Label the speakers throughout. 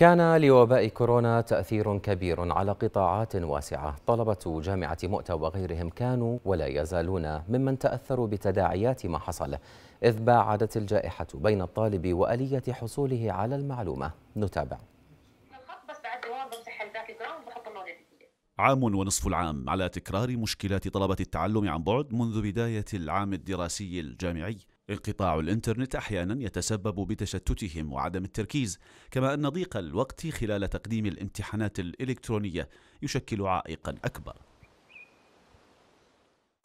Speaker 1: كان لوباء كورونا تأثير كبير على قطاعات واسعة طلبة جامعة مؤتة وغيرهم كانوا ولا يزالون ممن تأثروا بتداعيات ما حصل إذ باعدت الجائحة بين الطالب وآلية حصوله على المعلومة نتابع عام ونصف العام على
Speaker 2: تكرار مشكلات طلبة التعلم عن بعد منذ بداية العام الدراسي الجامعي انقطاع الإنترنت أحيانا يتسبب بتشتتهم وعدم التركيز، كما أن ضيق الوقت خلال تقديم الامتحانات الإلكترونية يشكل عائقا أكبر.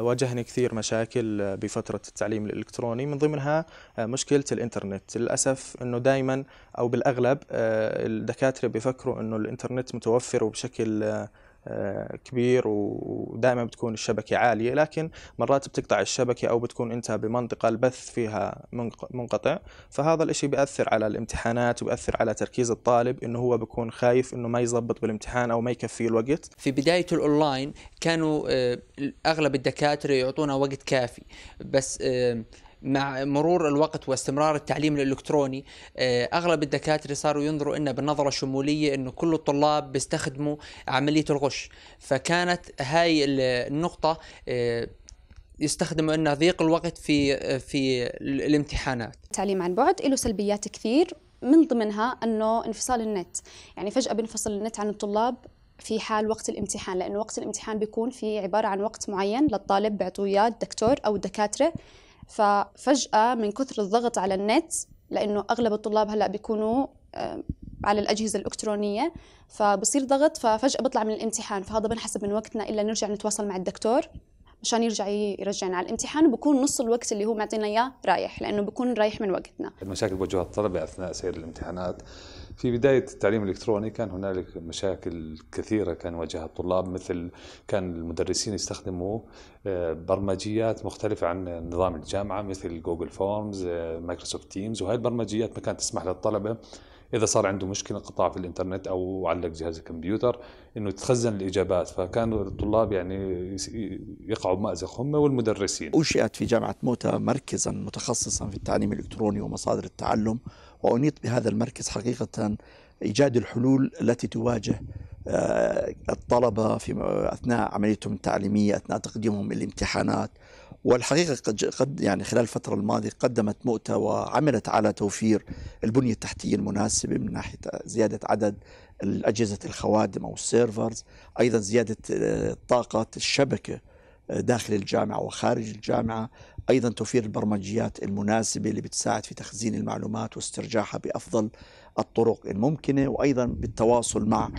Speaker 3: واجهني كثير مشاكل بفترة التعليم الإلكتروني من ضمنها آه، مشكلة الإنترنت للأسف أنه دائما أو بالأغلب آه، الدكاترة بيفكروا أنه الإنترنت متوفر وبشكل آه، آه، كبير ودائما بتكون الشبكة عالية لكن مرات بتقطع الشبكة أو بتكون أنت بمنطقة البث فيها منقطع فهذا الإشي بيأثر على الامتحانات وبيأثر على تركيز الطالب إنه هو بكون خايف إنه ما يزبط بالامتحان أو ما يكفيه الوقت في بداية الأونلاين
Speaker 1: كانوا آه، أغلب الدكاترة يعطونا وقت كافي بس آه، مع مرور الوقت واستمرار التعليم الالكتروني آه، اغلب الدكاتره صاروا ينظروا انه بنظره شموليه انه كل الطلاب بيستخدموا عمليه الغش فكانت هاي النقطه آه، يستخدموا انه ضيق الوقت في آه، في الامتحانات
Speaker 4: التعليم عن بعد له سلبيات كثير من ضمنها انه انفصال النت يعني فجاه بينفصل النت عن الطلاب في حال وقت الامتحان لانه وقت الامتحان بيكون في عباره عن وقت معين للطالب بيعطوه اياه الدكتور او الدكاتره ففجأة من كثر الضغط على النت لأنه أغلب الطلاب هلأ بيكونوا آه، على الأجهزة الإلكترونية فبصير ضغط ففجأة بطلع من الامتحان فهذا بنحسب من وقتنا إلا نرجع نتواصل مع الدكتور عشان يرجع يرجعنا على الامتحان وبكون نص الوقت اللي هو معطينا اياه رايح لانه بكون رايح من وقتنا.
Speaker 5: المشاكل بوجهها الطلبه اثناء سير الامتحانات في بدايه التعليم الالكتروني كان هنالك مشاكل كثيره كان واجهها الطلاب مثل كان المدرسين يستخدموا آه، برمجيات مختلفه عن نظام الجامعه مثل جوجل فورمز مايكروسوفت تيمز وهي البرمجيات ما كانت تسمح للطلبه اذا صار عنده مشكله قطع في الانترنت او علق جهاز الكمبيوتر انه تخزن الاجابات فكانوا الطلاب يعني يقعوا بمازق هم والمدرسين
Speaker 6: انشئت في جامعه موتا مركزا متخصصا في التعليم الالكتروني ومصادر التعلم وانيط بهذا المركز حقيقه ايجاد الحلول التي تواجه آه، الطلبة في أثناء عمليتهم التعليمية أثناء تقديمهم للامتحانات والحقيقة قد, قد يعني خلال الفترة الماضية قدمت مؤتة وعملت على توفير البنية التحتية المناسبة من ناحية زيادة عدد الأجهزة الخوادم أو السيرفرز أيضا زيادة آه، طاقة الشبكة داخل الجامعة وخارج الجامعة أيضا توفير البرمجيات المناسبة اللي بتساعد في تخزين المعلومات واسترجاعها بأفضل الطرق الممكنة وأيضا بالتواصل مع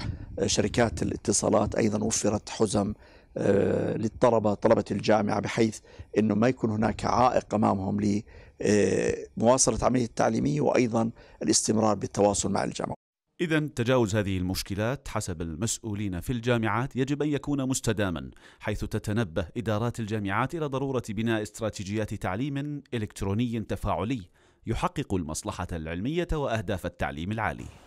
Speaker 6: شركات الاتصالات أيضا وفرت حزم آه، للطلبة طلبة الجامعة بحيث أنه ما يكون هناك عائق أمامهم لمواصلة آه، عملية التعليمية وأيضا الاستمرار بالتواصل مع الجامعة
Speaker 2: إذا تجاوز هذه المشكلات حسب المسؤولين في الجامعات يجب أن يكون مستداما، حيث تتنبه إدارات الجامعات إلى ضرورة بناء استراتيجيات تعليم إلكتروني تفاعلي يحقق المصلحة العلمية وأهداف التعليم العالي.